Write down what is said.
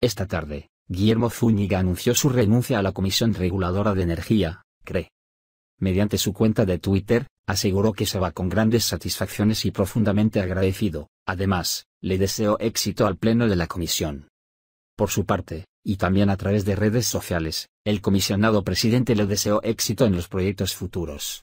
Esta tarde, Guillermo Zúñiga anunció su renuncia a la Comisión Reguladora de Energía, CRE. Mediante su cuenta de Twitter, aseguró que se va con grandes satisfacciones y profundamente agradecido, además, le deseó éxito al Pleno de la Comisión. Por su parte, y también a través de redes sociales, el comisionado presidente le deseó éxito en los proyectos futuros.